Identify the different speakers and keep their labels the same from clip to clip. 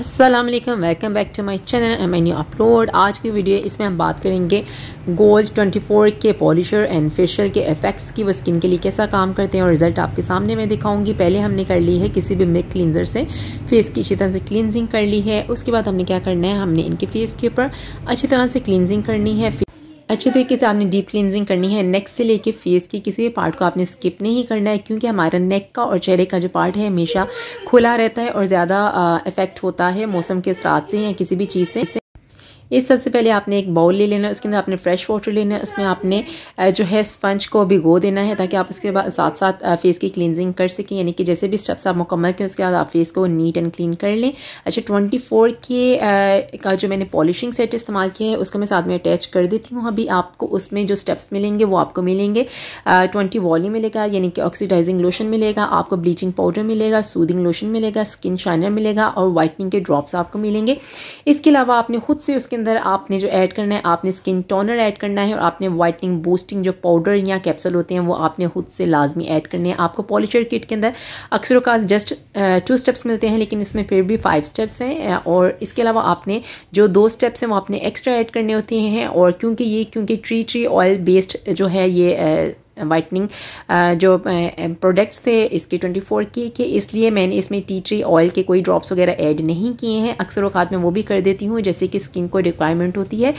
Speaker 1: अस्सलाम वालेकुम welcome back to my channel and my new upload आज की वीडियो इसमें हम बात करेंगे गोल्ड 24 के पॉलिशर एंड फेशियल के इफेक्ट्स की वो स्किन के लिए कैसा काम करते हैं और रिजल्ट आपके सामने मैं दिखाऊंगी पहले हमने कर ली है किसी भी मिल्क क्लिनजर से फेस की अच्छी तरह से क्लिनजिंग कर ली है उसके बाद हमने क्या करना है हमने इनके फेस के ऊपर अच्छी तरह से क्लिनजिंग करनी है अच्छे तरीके से आपने डीप क्लिनजिंग करनी है नेक से लेके फेस के किसी भी पार्ट को आपने स्किप नहीं करना है क्योंकि हमारा नेक का और चेहरे का जो पार्ट है हमेशा खुला रहता है और ज़्यादा इफ़ेक्ट होता है मौसम के असरात से या किसी भी चीज़ से ये सबसे पहले आपने एक बाउल ले लेना है उसके अंदर आपने फ्रेश वाटर लेना है उसमें आपने जो है स्पंज को भिगो देना है ताकि आप उसके बाद साथ साथ फेस की क्लिनजिंग कर सकें यानी कि जैसे भी स्टेप्स आप मुकम्मल करें उसके बाद आप फेस को नीट एंड क्लीन कर लें अच्छा ट्वेंटी फोर के का जो मैंने पॉलिशिंग सेट इस्तेमाल किया है उसको मैं साथ में अटैच कर देती हूँ अभी आपको उसमें जो स्टेप्स मिलेंगे वो आपको मिलेंगे ट्वेंटी वॉल्यूम मिलेगा यानी कि ऑक्सीडाइजिंग लोशन मिलेगा आपको ब्लीचिंग पाउडर मिलेगा सूदिंग लोशन मिलेगा स्किन शाइनर मिलेगा और वाइटनिंग के ड्रॉप्स आपको मिलेंगे इसके अलावा आपने खुद से उसके अंदर आपने जो ऐड करना है आपने स्किन टोनर ऐड करना है और आपने वाइटनिंग बूस्टिंग जो पाउडर या कैप्सूल होते हैं वो आपने खुद से लाजमी ऐड करने हैं आपको पॉलिशर किट के अंदर अक्सर का जस्ट टू स्टेप्स मिलते हैं लेकिन इसमें फिर भी फाइव स्टेप्स हैं और इसके अलावा आपने जो दो स्टेप्स हैं वो आपने एक्स्ट्रा ऐड करने होते हैं और क्योंकि ये क्योंकि ट्री ट्री ऑयल बेस्ड जो है ये वाइटनिंग uh, जो प्रोडक्ट्स uh, um, थे इसके 24 के के इसलिए मैंने इसमें टी ट्री ऑयल के कोई ड्रॉप्स वगैरह ऐड नहीं किए हैं अक्सर अवकात में वो भी कर देती हूँ जैसे कि स्किन को रिक्वायरमेंट होती है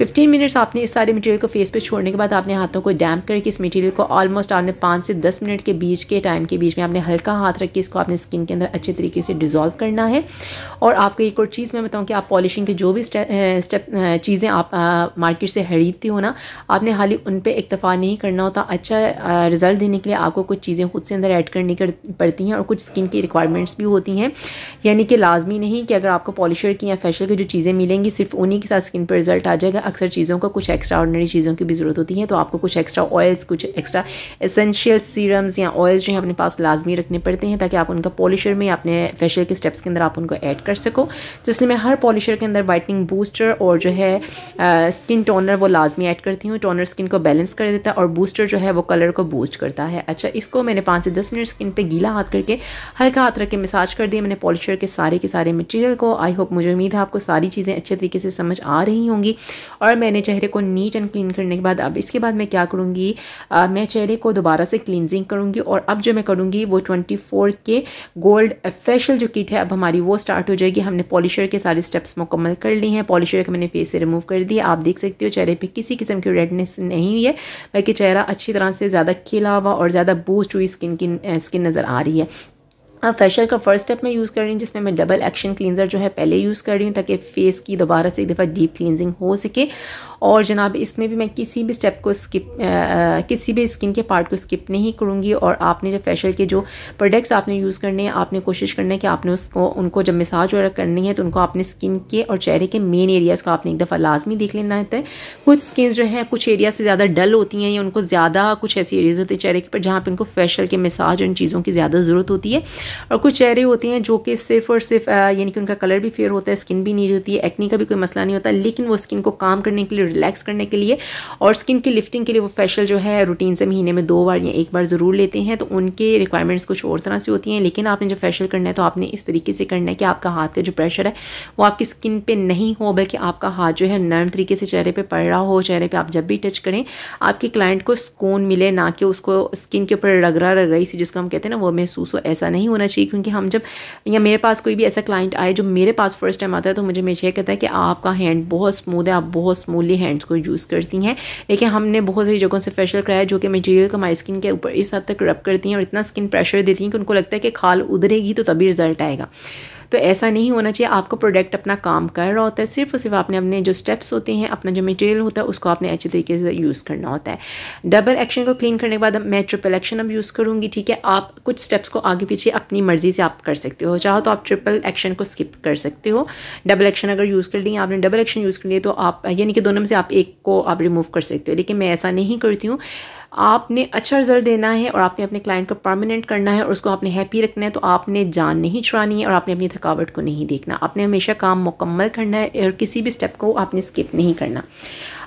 Speaker 1: 15 मिनट्स आपने इस सारे मटेरियल को फेस पे छोड़ने के बाद आपने हाथों को डैम्प करके इस मटेरियल को ऑलमोस्ट आपने पाँच से दस मिनट के बीच के टाइम के बीच में आपने हल्का हाथ रख के इसको आपने स्किन के अंदर अच्छे तरीके से डिज़ोल्व करना है और आपको एक और चीज़ मैं बताऊँ कि आप पॉलिशिंग के जो भी स्टेप uh, चीज़ें आप मार्केट से खरीदती हो ना आपने हाली उन पर इतफ़ा नहीं करना होता अच्छा रिज़ल्ट देने के लिए आपको कुछ चीज़ें खुद से अंदर ऐड करनी कर पड़ती हैं और कुछ स्किन की रिक्वायरमेंट्स भी होती हैं यानी कि लाजमी नहीं कि अगर आपको पॉलिशर की या फेशियल की जो चीज़ें मिलेंगी सिर्फ उन्हीं के साथ स्किन पर रिजल्ट आ जाएगा अक्सर चीज़ों का कुछ एक्स्ट्रा ऑर्डनरी चीज़ों की भी ज़रूरत होती है तो आपको कुछ एक्स्ट्रा ऑयल्स कुछ एक्स्ट्रा एसेंशियल सीरम्स या ऑयल्स जो हैं अपने पास लाजमी रखने पड़ते हैं ताकि आप उनका पॉलिशर में अपने फेशियल के स्टेप्स के अंदर आप उनको ऐड कर सको तो इसलिए मैं हर पॉलिशर के अंदर वाइटनिंग बूस्टर और जो है स्किन टोनर वो लाजमी ऐड करती हूँ टोनर स्किन को बैलेंस कर देता है और बूस्टर जो है वो कलर को बूस्ट करता है अच्छा इसको मैंने पाँच से दस मिनट स्किन पे गीला हाथ करके हल्का हाथ रख के मसाज कर दिया मैंने पॉलिशर के सारे के सारे मटेरियल को आई होप मुझे उम्मीद है आपको सारी चीज़ें अच्छे तरीके से समझ आ रही होंगी और मैंने चेहरे को नीट एंड क्लीन करने के बाद अब इसके बाद मैं क्या करूँगी मैं चेहरे को दोबारा से क्लिनजिंग करूँगी और अब जो मैं करूँगी वो ट्वेंटी के गोल्ड फेशियल जो किट है अब हमारी वो स्टार्ट हो जाएगी हमने पॉलिशर के सारे स्टेप्स मुकम्मल कर ली हैं पॉलिशर के मैंने फेस से रिमूव कर दिया आप देख सकते हो चेहरे पर किसी किस्म की रेडनेस नहीं हुई है बल्कि चेहरा अच्छे तरह से ज़्यादा खिला हुआ और ज़्यादा बूस्ट हुई स्किन की स्किन नज़र आ रही है अब फेशियल का फर्स्ट स्टेप मैं यूज़ कर रही हूँ जिसमें मैं डबल एक्शन क्लींजर जो है पहले यूज़ कर रही हूँ ताकि फेस की दोबारा से एक दफ़ा डीप क्लींजिंग हो सके और जनाब इसमें भी मैं किसी भी स्टेप को स्किप आ, किसी भी स्किन के पार्ट को स्किप नहीं करूँगी और आपने जब फेशियल के जो प्रोडक्ट्स आपने यूज़ करने हैं आपने कोशिश करना है कि आपने उसको उनको जब मिसाज वगैरह करनी है तो उनको आपने स्किन के और चेहरे के मेन एरियाज़ को आपने एक दफ़ा लाजमी देख लेना होता है कुछ स्किन जो है कुछ एरिया से ज़्यादा डल होती हैं या उनको ज़्यादा कुछ ऐसी एरियाज होते हैं चेहरे के पर जहाँ पर उनको फेशियल के मिसाज इन चीज़ों की ज़्यादा ज़रूरत होती है और कुछ चेहरे होते हैं जो कि सिर्फ और सिर्फ यानी कि उनका कलर भी फेयर होता है स्किन भी नीट होती है एक्नी का भी कोई मसला नहीं होता लेकिन वो स्किन को काम करने के लिए रिलैक्स करने के लिए और स्किन की लिफ्टिंग के लिए वो फेशियल जो है रूटीन से महीने में दो बार या एक बार ज़रूर लेते हैं तो उनके रिक्वायरमेंट्स कुछ और तरह से होती हैं लेकिन आपने जब फेशियल करना है तो आपने इस तरीके से करना है कि आपका हाथ का जो प्रेशर है वो आपकी स्किन पर नहीं हो बल्कि आपका हाथ जो है नर्म तरीके से चेहरे पर पड़ रहा हो चेहरे पर आप जब भी टच करें आपके क्लाइंट को सुकून मिले ना कि उसको स्किन के ऊपर रगरा रग रही सी जिसको हम कहते हैं ना वो महसूस हो ऐसा नहीं होना चाहिए क्योंकि हम जब या मेरे पास कोई भी ऐसा क्लाइंट आए जो मेरे पास फर्स्ट टाइम आता है तो मुझे मेरे कहता है कि आपका हैंड बहुत स्मूद है आप बहुत स्मूथली हैंड्स को यूज़ करती हैं लेकिन हमने बहुत सारी जगहों से फेशियल कराया जो कि मटेरियल को हमारी स्किन के ऊपर इस हद तक रब करती हैं और इतना स्किन प्रेशर देती हैं कि उनको लगता है कि खाल उधरेगी तो तभी रिजल्ट आएगा तो ऐसा नहीं होना चाहिए आपका प्रोडक्ट अपना काम कर रहा होता है सिर्फ और सिर्फ आपने अपने जो स्टेप्स होते हैं अपना जो मटेरियल होता है उसको आपने अच्छे तरीके से यूज़ करना होता है डबल एक्शन को क्लीन करने के बाद मैं ट्रिपल एक्शन अब यूज़ करूँगी ठीक है आप कुछ स्टेप्स को आगे पीछे अपनी मर्ज़ी से आप कर सकते हो चाहो तो आप ट्रिपल एक्शन को स्किप कर सकते हो डबल एक्शन अगर यूज़ कर लिए आपने डबल एक्शन यूज़ कर लिए तो आप यानी कि दोनों में से आप एक को आप रिमूव कर सकते हो लेकिन मैं ऐसा नहीं करती हूँ आपने अच्छा रिजल्ट देना है और आपने अपने क्लाइंट को परमानेंट करना है और उसको आपने हैप्पी रखना है तो आपने जान नहीं छुड़ानी है और आपने अपनी थकावट को नहीं देखना आपने हमेशा काम मुकम्मल करना है और किसी भी स्टेप को आपने स्किप नहीं करना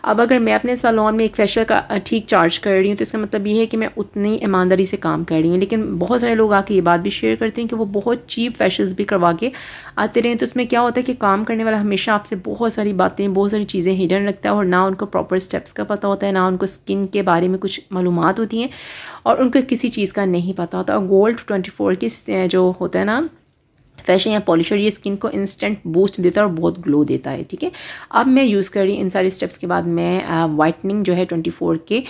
Speaker 1: अब अगर मैं अपने सलोन में एक फेशियल का ठीक चार्ज कर रही हूँ तो इसका मतलब ये है कि मैं उतनी ईमानदारी से काम कर रही हूँ लेकिन बहुत सारे लोग आके ये बात भी शेयर करते हैं कि वो बहुत चीप फेशल्स भी करवा के आते रहें तो उसमें क्या होता है कि काम करने वाला हमेशा आपसे बहुत सारी बातें बहुत सारी चीज़ें हिडन रखता है और ना उनको प्रॉपर स्टेप्स का पता होता है ना उनको स्किन के बारे में कुछ मालूम होती हैं और उनको किसी चीज़ का नहीं पता होता और गोल्ड ट्वेंटी फोर की जो होता है ना फैशन या पॉलिशर ये स्किन को इंस्टेंट बूस्ट देता है और बहुत ग्लो देता है ठीक है अब मैं यूज़ कर रही हूँ इन सारे स्टेप्स के बाद मैं वाइटनिंग जो है 24 के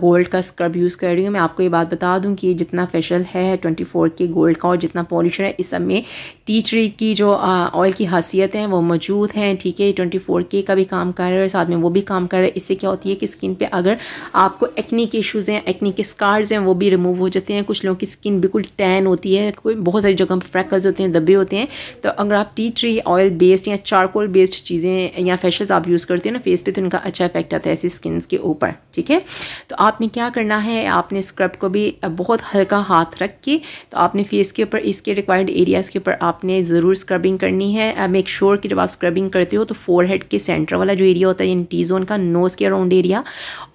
Speaker 1: गोल्ड का स्क्रब यूज़ कर रही हूँ मैं आपको ये बात बता दूँ कि जितना फेशल है 24 के गोल्ड का और जितना पॉलिशर है इस सब में टी ट्री की जो ऑयल की खासियत है वो मौजूद हैं ठीक है ट्वेंटी फोर के का भी काम कर रहा है साथ में वो भी काम कर रहा है इससे क्या होती है कि स्किन पर अगर आपको एक्नी के इशूज़ हैं एक्नी के स्कार्स हैं वो भी रिमूव हो जाते हैं कुछ लोगों की स्किन बिल्कुल टैन होती है बहुत सारी जगह पर फ्रैकल्स होते हैं डब्बे होते हैं तो अगर आप टी ट्री ऑयल बेस्ड या चारकोल बेस्ड चीज़ें या फेशल्स आप यूज़ करते हैं ना फेस पे तो उनका अच्छा इफेक्ट आता है ऐसी स्किन के ऊपर ठीक है तो आपने क्या करना है आपने स्क्रब को भी बहुत हल्का हाथ रख के तो आपने फेस के ऊपर इसके रिक्वायर्ड एरियाज़ के ऊपर आपने ज़रूर स्क्रबिंग करनी है मेक श्योर sure कि जब आप स्क्रबिंग करते हो तो फोर हेड के सेंटर वाला जो एरिया होता है यानी टी जोन का नोज़ के अराउंड एरिया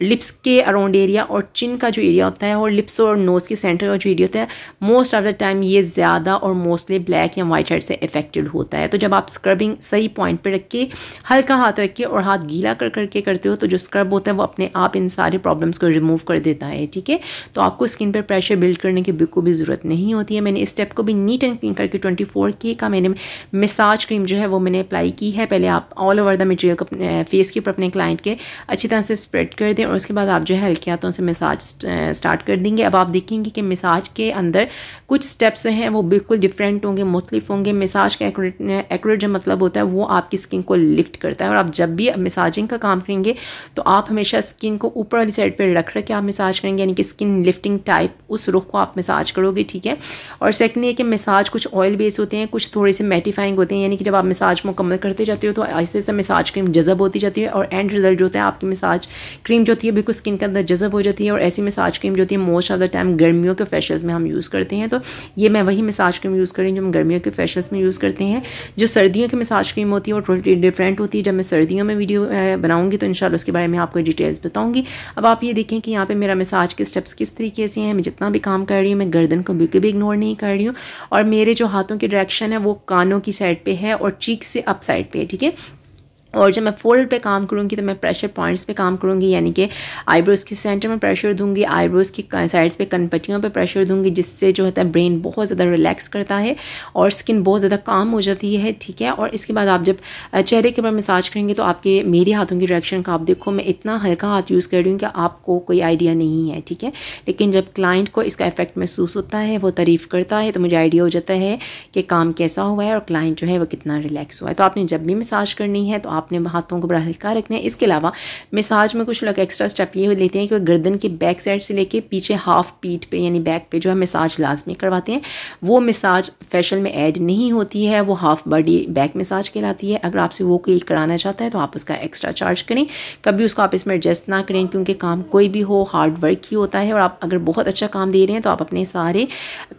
Speaker 1: लिप्स के अराउंड एरिया और चिन का जो एरिया होता है और लिप्स और नोज़ के सेंटर का जो एरिया होता है मोस्ट ऑफ द टाइम ये ज़्यादा और mostly black calcium white head से इफेक्टेड होता है तो जब आप स्क्रबिंग सही पॉइंट पर रख के हल्का हाथ रख के और हाथ गीला कर करके करते हो तो जो स्क्रब होता है वो अपने आप इन सारे प्रॉब्लम्स को रिमूव कर देता है ठीक है तो आपको स्किन पर प्रेशर बिल्ड करने की बिल्कुल भी ज़रूरत नहीं होती है मैंने इस स्टेप को भी नीट एंड क्लीन करके ट्वेंटी के का मैंने मिसाज क्रीम जो है वो मैंने अप्लाई की है पहले आप ऑल ओवर द मटेरियल को अपने फेस के ऊपर अपने क्लाइंट के अच्छी तरह से स्प्रेड कर दें और उसके बाद आप जो है हल्के हाथों से मिसाज स्टार्ट कर देंगे अब आप देखेंगे कि मिसाज के अंदर कुछ स्टेप्स हैं वो बिल्कुल डिफरेंट होंगे मुख्तफ होंगे मिसाज का एक्यूरेट एक्यूरेट जो मतलब होता है वो आपकी स्किन को लिफ्ट करता है और आप जब भी मिसाजिंग का काम करेंगे तो आप हमेशा स्किन को ऊपर वाली साइड पर रख रख के आप मिसाज करेंगे यानी कि स्किन लिफ्टिंग टाइप उस रुख को आप मिसाज करोगे ठीक है और सेकेंड ये कि मिसाज कुछ ऑयल बेस होते हैं कुछ थोड़े से मैटिफाइंग होते हैं यानी कि जब आप मिसाज मुकम्मल करते जाते हो तो ऐसे ऐसे मिसाज क्रीम जज़ब होती जाती है और एंड रिजल्ट जो होता है आपकी मिसाज क्रीम जो होती है बिल्कुल स्किन के अंदर जज़ब हो जाती है और ऐसी मिसाज क्रीम जो होती है मोस्ट ऑफ द टाइम गर्मियों के फेशल्स में हम यूज़ करते हैं तो ये मैं वही मिसाज क्रीम यूज़ करी जो हम गर्मियों तरह के फेशल्स में यूज़ करते हैं जो सर्दियों की मसाज क्रीम होती है वो थोड़ी डिफरेंट होती है जब मैं सर्दियों में वीडियो बनाऊँगी तो इन उसके बारे में आपको डिटेल्स बताऊँगी अब आप ये देखें कि यहाँ पर मेरा मसाज के स्टेप्स किस तरीके से हैं मैं जितना भी काम कर रही हूँ मैं गर्दन को बिल्कुल भी इग्नोर नहीं कर रही हूँ और मेरे जो हाथों की डायरेक्शन है वो कानों की साइड पर है और चीक से अप साइड पर है ठीक है और जब मैं फोल्ड पे काम करूँगी तो मैं प्रेशर पॉइंट्स पे काम करूँगी यानी कि आईब्रोज़ के सेंटर में प्रेशर दूंगी आईब्रोज़ की साइड्स पे कनपटियों पे प्रेशर दूंगी जिससे जो होता है ब्रेन बहुत ज़्यादा रिलैक्स करता है और स्किन बहुत ज़्यादा काम हो जाती है ठीक है और इसके बाद आप जब चेहरे के ऊपर मसाज करेंगे तो आपके मेरे हाथों की डायरेक्शन का आप देखो मैं इतना हल्का हाथ यूज़ कर रही हूँ कि आपको कोई आइडिया नहीं है ठीक है लेकिन जब क्लाइंट को इसका इफेक्ट महसूस होता है वो तारीफ़ करता है तो मुझे आइडिया हो जाता है कि काम कैसा हुआ है और क्लाइंट जो है वो कितना रिलैक्स हुआ है तो आपने जब भी मसाज करनी है तो आप अपने हाथों को बड़ा हल्का रखना है इसके अलावा मिसाज में कुछ लोग एक्स्ट्रा स्टेप ये लेते हैं कि गर्दन के बैक साइड से लेके पीछे हाफ पीठ पे यानी बैक पे जो है मिसाज लाजमी करवाते हैं वो मिसाज फेशल में ऐड नहीं होती है वो हाफ बॉडी बैक मिसाज कहलाती है अगर आपसे वो कोई कराना चाहता है तो आप उसका एक्स्ट्रा चार्ज करें कभी उसको आप इसमें एडजस्ट ना करें क्योंकि काम कोई भी हो हार्ड वर्क ही होता है और आप अगर बहुत अच्छा काम दे रहे हैं तो आप अपने सारे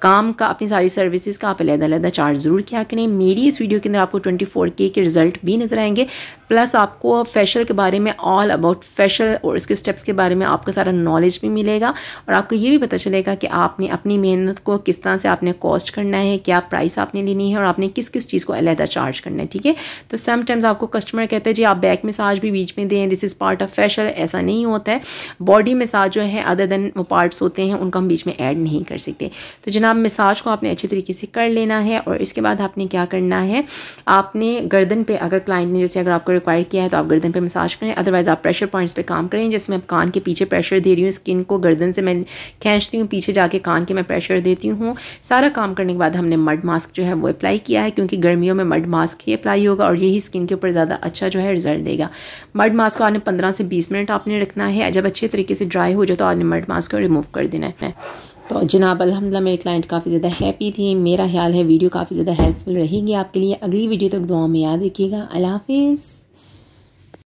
Speaker 1: काम का अपनी सारी सर्विसेज का आप अलहदा अलहदा चार्ज ज़रूर किया करें मेरी इस वीडियो के अंदर आपको ट्वेंटी फोर के रिजल्ट भी नज़र आएंगे प्लस आपको फेशियल के बारे में ऑल अबाउट फेशियल और इसके स्टेप्स के बारे में आपका सारा नॉलेज भी मिलेगा और आपको ये भी पता चलेगा कि आपने अपनी मेहनत को किस तरह से आपने कॉस्ट करना है क्या प्राइस आपने लेनी है और आपने किस किस चीज़ को अलहदा चार्ज करना है ठीक है तो समटाइम्स आपको कस्टमर कहते हैं जी आप बैक मसाज भी बीच में दें this is part of facial ऐसा नहीं होता है बॉडी मसाज जो है अदर देन वो पार्ट्स होते हैं उनको हम बीच में ऐड नहीं कर सकते तो जनाब मसाज को आपने अच्छे तरीके से कर लेना है और इसके बाद आपने क्या करना है आपने गर्दन पर अगर क्लाइंट ने जैसे अगर आपको रिक्वायर किया है तो आप गर्दन पे मसाज करें अदरवाइज़ आप प्रेशर पॉइंट्स पे काम करें जिसमें आप कान के पीछे प्रेशर दे रही हूँ स्किन को गर्दन से मैं खींचती हूँ पीछे जाके कान के मैं प्रेशर देती हूँ सारा काम करने के बाद हमने मड मास्क जो है वो अप्लाई किया है क्योंकि गर्मियों में मड मास्क ही अप्लाई होगा और यही स्किन के ऊपर ज़्यादा अच्छा जो है रिजल्ट देगा मड मास्क को आपने पंद्रह से बीस मिनट आपने रखना है जब अच्छे तरीके से ड्राई हो जाए तो आपने मड मास्क को रिमूव कर देना है तो जनाब अलहमदिल्ला मेरे क्लाइंट काफ़ी ज़्यादा हैप्पी थी मेरा ख्याल है वीडियो काफ़ी ज़्यादा हेल्पफुल रहेगी आपके लिए अगली वीडियो तक दुआ में याद रखिएगा अल्लाह